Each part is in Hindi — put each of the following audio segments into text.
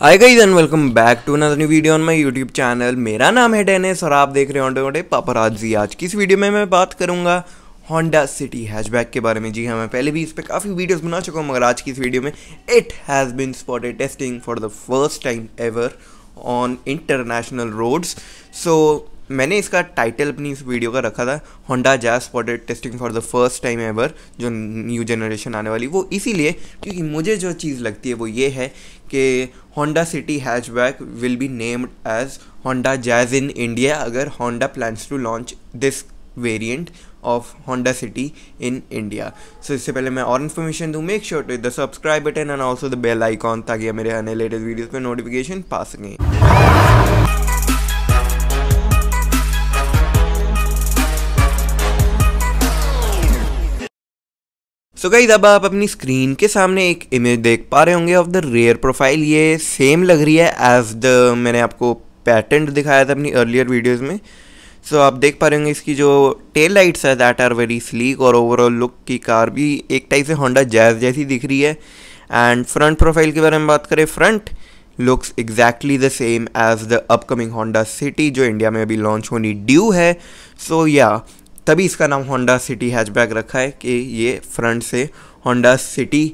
hi guys and welcome back to another new video on my YouTube channel मेरा नाम है डेनिस और आप देख रहे हो ऑनडे पापराजी आज की इस वीडियो में मैं बात करूंगा होंडा सिटी हैचबैक के बारे में जी हाँ मैं पहले भी इस पर काफ़ी वीडियोस बना चुका हूँ मगर आज की इस वीडियो में it has been spotted testing for the first time ever on international roads so मैंने इसका टाइटल अपनी इस वीडियो का रखा था Honda Jazz spotted testing for the first time ever जो न्यू जनरेशन आने वाली वो इसीलिए क्योंकि मुझे जो चीज़ लगती है वो ये है कि Honda City hatchback will be named as Honda Jazz in India अगर Honda plans to launch this variant of Honda City in India so इससे पहले मैं और इन्फॉर्मेशन दूँ make sure to the subscribe button and also the bell icon ताकि मेरे आने लेटेस्ट वीडियोज़ पर नोटिफिकेशन पा सकें सो गई अब आप अपनी स्क्रीन के सामने एक इमेज देख पा रहे होंगे ऑफ द रेयर प्रोफाइल ये सेम लग रही है एज द मैंने आपको पैटर्न दिखाया था अपनी अर्लियर वीडियोज़ में सो so, आप देख पा रहे होंगे इसकी जो टेल लाइट्स है दैट आर वेरी स्लीक और ओवरऑल लुक की कार भी एक टाइप से होंडा जैज जैसी दिख रही है एंड फ्रंट प्रोफाइल के बारे में बात करें front looks exactly the same as the upcoming Honda City जो इंडिया में अभी लॉन्च होनी ड्यू है सो so, या yeah, तभी इसका नाम होंडा सिटी हैचबैक रखा है कि ये फ्रंट से होंडा सिटी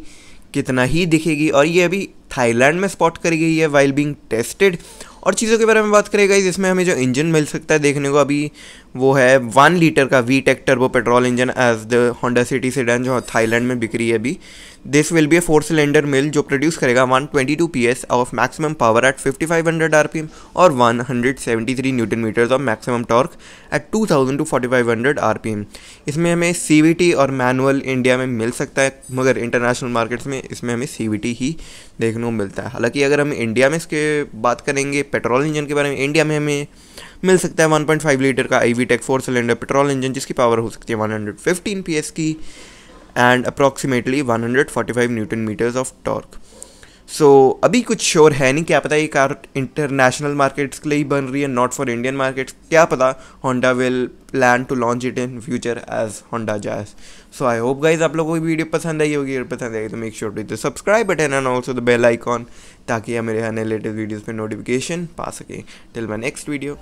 कितना ही दिखेगी और ये अभी थाईलैंड में स्पॉट करी गई है वाइल बींग टेस्टेड और चीज़ों के बारे में बात करेगा इसमें हमें जो इंजन मिल सकता है देखने को अभी वो है वन लीटर का V TEC turbo petrol engine as the Honda City sedan जो थाईलैंड में बिक्री है अभी this will be a four cylinder mill जो प्रोड्यूस करेगा 122 PS of maximum power at 5500 RPM और 173 newton metres of maximum torque at 2000 two 4500 RPM इसमें हमें सीवीटी और मैनुअल इंडिया में मिल सकता है मगर इंटरनेशनल मार्केट्स में इसमें हमें सीवीटी ही देखने को मिलता है हालांकि अगर हम इंडिया में इसके बात करेंगे पेट्रोल इंजन के बारे में इंडिया में हमें मिल सकता है 1.5 लीटर का i V TEC four cylinder petrol engine जिसकी पावर हो सकती है 115 पीएस की and approximately 145 newton metres of torque so so, अभी कुछ श्योर है नहीं क्या पता ये कार इंटरनेशनल मार्केट्स के लिए ही बन रही है नॉट फॉर इंडियन मार्केट्स क्या पता Honda will plan to launch it in future as Honda Jazz so I hope guys आप लोगों को वीडियो पसंद आई होगी अगर पसंद आई तो make sure to the subscribe button and also the bell icon ताकि आप मेरे आने लेटेस्ट वीडियोज़ पर नोटिफिकेशन पा सकें टिल माई नेक्स्ट वीडियो